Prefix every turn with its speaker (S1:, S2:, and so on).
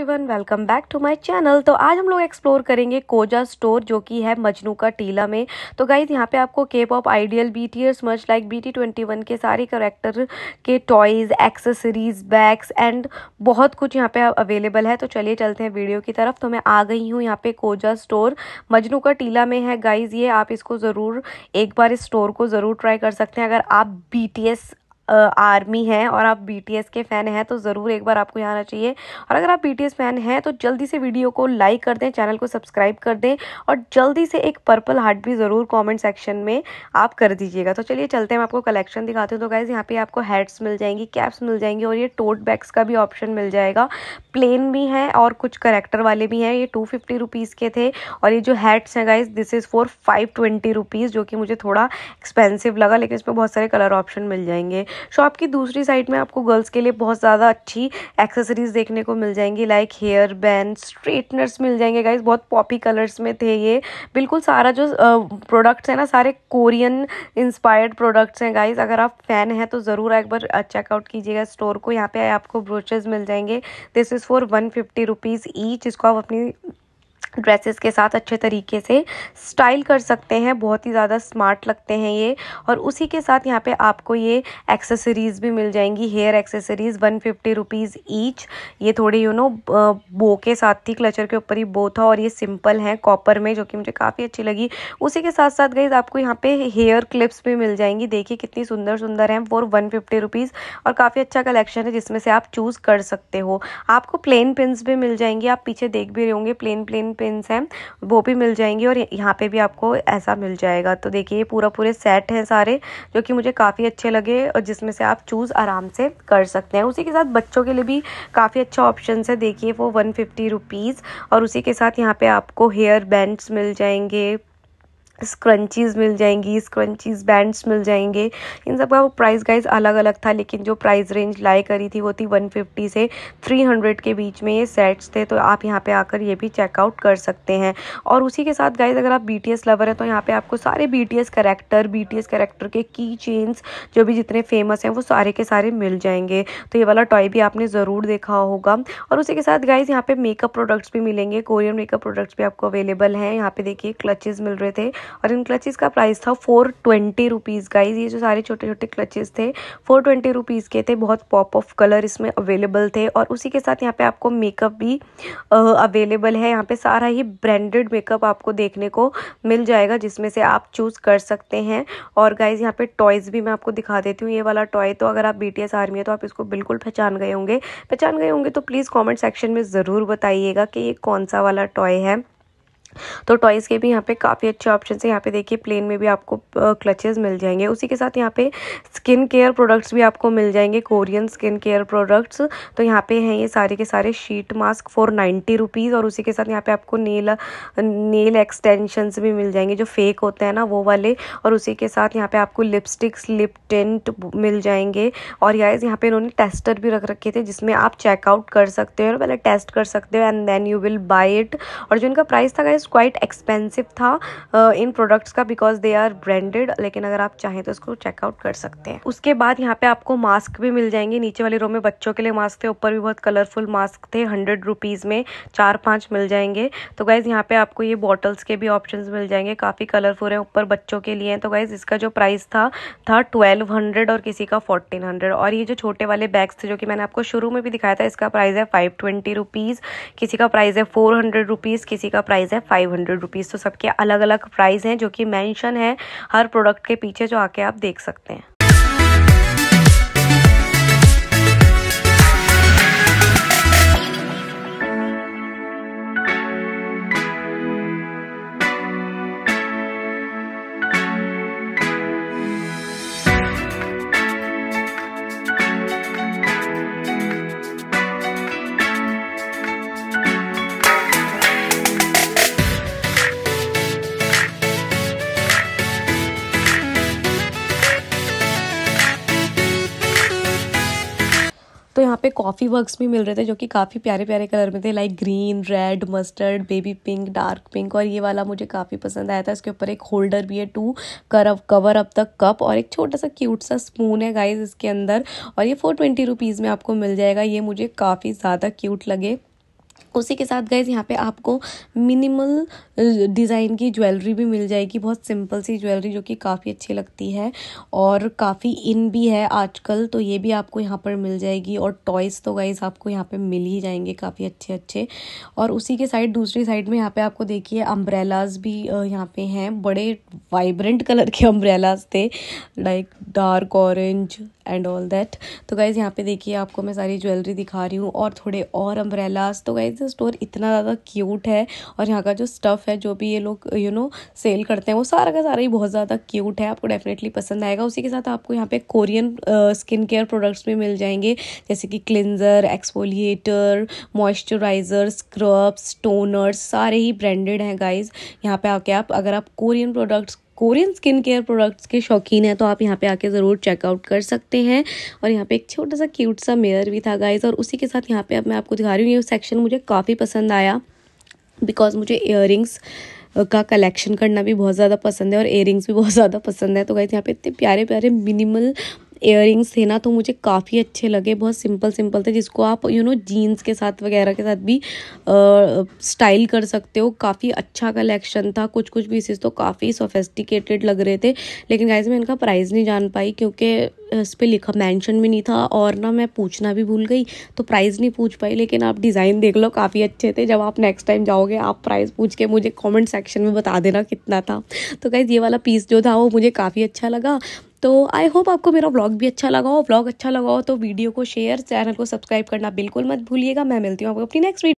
S1: everyone welcome back to my channel तो आज हम लोग एक्सप्लोर करेंगे कोजा स्टोर जो कि है मजनू का टीला में तो गाइज यहाँ पे आपको K pop idol B T S much like B T twenty one के सारे करेक्टर के टॉयज़ एक्सेसरीज बैग्स एंड बहुत कुछ यहाँ पे अवेलेबल है तो चलिए चलते हैं वीडियो की तरफ तो मैं आ गई हूँ यहाँ पे कोजा स्टोर मजनू का टीला में है गाइज़ ये आप इसको ज़रूर एक बार इस स्टोर को ज़रूर ट्राई कर सकते हैं अगर आप बी टी एस आर्मी हैं और आप बीटीएस के फ़ैन हैं तो ज़रूर एक बार आपको यहाँ आना चाहिए और अगर आप बीटीएस फ़ैन हैं तो जल्दी से वीडियो को लाइक कर दें चैनल को सब्सक्राइब कर दें और जल्दी से एक पर्पल हार्ट भी ज़रूर कॉमेंट सेक्शन में आप कर दीजिएगा तो चलिए चलते हैं मैं आपको कलेक्शन दिखाती हूँ तो गाइज़ यहाँ पर आपको हेड्स मिल जाएंगी कैप्स मिल जाएंगी और ये टोट बैग्स का भी ऑप्शन मिल जाएगा प्लेन भी हैं और कुछ करेक्टर वाले भी हैं ये टू फिफ्टी रुपीज़ के थे और ये जो हैड्स हैं guys this is for five twenty rupees जो कि मुझे थोड़ा एक्सपेंसिव लगा लेकिन इसमें बहुत सारे कलर ऑप्शन मिल जाएंगे शॉप की दूसरी साइड में आपको गर्ल्स के लिए बहुत ज़्यादा अच्छी एक्सेसरीज़ देखने को मिल जाएंगी लाइक हेयर बैंड स्ट्रेटनर्स मिल जाएंगे गाइज बहुत पॉपी कलर्स में थे ये बिल्कुल सारा जो प्रोडक्ट्स हैं ना सारे कोरियन इंस्पायर्ड प्रोडक्ट्स हैं गाइज अगर आप फ़ैन हैं तो ज़रूर एक बार चेकआउट कीजिएगा स्टोर को यहाँ पे आपको ब्रोचेज मिल जाएंगे this is for one fifty rupees each इसको आप अपनी ड्रेसेस के साथ अच्छे तरीके से स्टाइल कर सकते हैं बहुत ही ज़्यादा स्मार्ट लगते हैं ये और उसी के साथ यहाँ पे आपको ये एक्सेसरीज़ भी मिल जाएंगी hair accessories one fifty rupees each ये थोड़ी यू नो बो के साथ थी क्लचर के ऊपर ही बो था और ये सिंपल हैं कॉपर में जो कि मुझे काफ़ी अच्छी लगी उसी के साथ साथ गई आपको यहाँ पर हेयर क्लिप्स भी मिल जाएंगी देखिए कितनी सुंदर सुंदर हैं फॉर वन फिफ्टी रुपीज़ और काफ़ी अच्छा कलेक्शन है जिसमें से आप चूज़ कर सकते हो आपको प्लेन पिन्स भी मिल जाएंगी आप पीछे देख भी रहे होंगे प्लेन प्लेन पेन्स हैं वो भी मिल जाएंगी और यहाँ पे भी आपको ऐसा मिल जाएगा तो देखिए ये पूरा पूरे सेट हैं सारे जो कि मुझे काफ़ी अच्छे लगे और जिसमें से आप चूज़ आराम से कर सकते हैं उसी के साथ बच्चों के लिए भी काफ़ी अच्छा ऑप्शन है देखिए वो वन फिफ्टी और उसी के साथ यहाँ पर आपको हेयर बैंड्स मिल जाएंगे स्क्रंचीज़ मिल जाएंगी स्क्रंचीज़ बैंड्स मिल जाएंगे इन सब का वो प्राइस गाइस अलग अलग था लेकिन जो प्राइस रेंज लाई करी थी वो थी 150 से 300 के बीच में ये सेट्स थे तो आप यहाँ पे आकर ये भी चेकआउट कर सकते हैं और उसी के साथ गाइस अगर आप बी लवर हैं तो यहाँ पर आपको सारे B T S character B T के की चेन्स जो भी जितने फेमस हैं वो सारे के सारे मिल जाएंगे तो ये वाला टॉय भी आपने ज़रूर देखा होगा और उसी के साथ गाइज यहाँ पर मेकअप प्रोडक्ट्स भी मिलेंगे कोरियन मेकअप प्रोडक्ट्स भी आपको अवेलेबल हैं यहाँ पर देखिए क्लचेज़ मिल रहे थे और इन क्लचेस का प्राइस था फ़ोर ट्वेंटी रुपीज़ गाइज ये जो सारे छोटे छोटे क्लचेज़ थे फ़ोर ट्वेंटी रुपीज़ के थे बहुत पॉप ऑफ कलर इसमें अवेलेबल थे और उसी के साथ यहाँ पे आपको मेकअप भी अवेलेबल है यहाँ पे सारा ही ब्रांडेड मेकअप आपको देखने को मिल जाएगा जिसमें से आप चूज़ कर सकते हैं और गाइज़ यहाँ पे टॉयज़ भी मैं आपको दिखा देती हूँ ये वाला टॉय तो अगर आप बी आर्मी है तो आप इसको बिल्कुल पहचान गए होंगे पहचान गए होंगे तो प्लीज़ कॉमेंट सेक्शन में ज़रूर बताइएगा कि ये कौन सा वाला टॉय है तो टॉयज़ के भी यहाँ पे काफ़ी अच्छे ऑप्शन है यहाँ पे देखिए प्लेन में भी आपको क्लचेज़ मिल जाएंगे उसी के साथ यहाँ पे स्किन केयर प्रोडक्ट्स भी आपको मिल जाएंगे कोरियन स्किन केयर प्रोडक्ट्स तो यहाँ पे हैं ये सारे के सारे sheet mask for ninety rupees और उसी के साथ यहाँ पे आपको नेल नेल एक्सटेंशंस भी मिल जाएंगे जो फेक होते हैं ना वो वाले और उसी के साथ यहाँ पे आपको लिपस्टिक्स लिप टेंट मिल जाएंगे और यार यहाँ पे इन्होंने टेस्टर भी रख रखे थे जिसमें आप चेकआउट कर सकते हो पहले टेस्ट कर सकते हो and then you will buy it और जो इनका प्राइस था गाइज क्वाइट एक्सपेंसिव था इन uh, प्रोडक्ट्स का बिकॉज दे आर ब्रांडेड लेकिन अगर आप चाहें तो इसको चेकआउट कर सकते हैं उसके बाद यहाँ पे आपको मास्क भी मिल जाएंगे नीचे वाले रो में बच्चों के लिए मास्क थे ऊपर भी बहुत कलरफुल मास्क थे हंड्रेड रुपीज़ में चार पाँच मिल जाएंगे तो गाइज़ यहाँ पे आपको ये बॉटल्स के भी ऑप्शन मिल जाएंगे काफ़ी कलरफुल हैं ऊपर बच्चों के लिए तो गाइज़ इसका जो प्राइस था था ट्वेल्व हंड्रेड और किसी का फोर्टीन हंड्रेड और ये जो छोटे वाले बैग्स थे जो कि मैंने आपको शुरू में भी दिखाया था इसका प्राइस है फाइव ट्वेंटी रुपीज़ किसी का प्राइस है फोर हंड्रेड रुपीज़ किसी का प्राइस है फाइव फाइव हंड्रेड रुपीज़ तो सबके अलग अलग प्राइस हैं जो कि मेंशन है हर प्रोडक्ट के पीछे जो आके आप देख सकते हैं तो यहाँ पे कॉफ़ी वर्क्स भी मिल रहे थे जो कि काफ़ी प्यारे प्यारे कलर में थे like green red mustard baby pink dark pink और ये वाला मुझे काफ़ी पसंद आया था इसके ऊपर एक होल्डर भी है टू कर कवर अप तक कप और एक छोटा सा क्यूट सा स्पून है गाइज इसके अंदर और ये फोर ट्वेंटी रुपीज़ में आपको मिल जाएगा ये मुझे काफ़ी ज़्यादा क्यूट लगे उसी के साथ गए यहाँ पे आपको मिनिमल डिज़ाइन की ज्वेलरी भी मिल जाएगी बहुत सिंपल सी ज्वेलरी जो कि काफ़ी अच्छी लगती है और काफ़ी इन भी है आजकल तो ये भी आपको यहाँ पर मिल जाएगी और टॉयज़ तो गाइज आपको यहाँ पे मिल ही जाएंगे काफ़ी अच्छे अच्छे और उसी के साइड दूसरी साइड में यहाँ पे आपको देखिए अम्ब्रेलाज भी यहाँ पे हैं बड़े वाइब्रेंट कलर के अम्ब्रेलाज थे like dark orange and all that तो गाइज यहाँ पे देखिए आपको मैं सारी ज्वेलरी दिखा रही हूँ और थोड़े और अम्ब्रेलाज तो गाइज गाइज स्टोर इतना ज़्यादा क्यूट है और यहाँ का जो स्टफ़ है जो भी ये लोग यू नो सेल करते हैं वो सारा का सारा ही बहुत ज़्यादा क्यूट है आपको डेफिनेटली पसंद आएगा उसी के साथ आपको यहाँ पे कोरियन स्किन केयर प्रोडक्ट्स भी मिल जाएंगे जैसे कि cleanser exfoliator moisturiser scrubs toners सारे ही ब्रांडेड हैं गाइज यहाँ पे आके आप अगर आप Korean products Korean skin care products के शौकीन है तो आप यहाँ पे आके ज़रूर चेकआउट कर सकते हैं और यहाँ पे एक छोटा सा क्यूट सा मेयर भी था गाइज और उसी के साथ यहाँ पे अब मैं आपको दिखा रही हूँ ये सेक्शन मुझे काफ़ी पसंद आया बिकॉज मुझे इयर का कलेक्शन करना भी बहुत ज़्यादा पसंद है और इयर भी बहुत ज़्यादा पसंद है तो गाइज यहाँ पे इतने प्यारे प्यारे मिनिमल ईयर थे ना तो मुझे काफ़ी अच्छे लगे बहुत सिंपल सिंपल थे जिसको आप यू नो जीन्स के साथ वगैरह के साथ भी स्टाइल कर सकते हो काफ़ी अच्छा कलेक्शन था कुछ कुछ पीसेस तो काफ़ी सोफेस्टिकेटेड लग रहे थे लेकिन गाइज मैं इनका प्राइस नहीं जान पाई क्योंकि इस पर लिखा मेंशन भी नहीं था और ना मैं पूछना भी भूल गई तो प्राइस नहीं पूछ पाई लेकिन आप डिज़ाइन देख लो काफ़ी अच्छे थे जब आप नेक्स्ट टाइम जाओगे आप प्राइस पूछ के मुझे कमेंट सेक्शन में बता देना कितना था तो गाइज़ ये वाला पीस जो था वो मुझे काफ़ी अच्छा लगा तो आई होप आपको मेरा व्लॉग भी अच्छा लगा हो व्लॉग अच्छा लगा हो तो वीडियो को शेयर चैनल को सब्सक्राइब करना बिल्कुल मत भूलिएगा मैं मिलती हूँ आपको अपनी नेक्स्ट वीडियो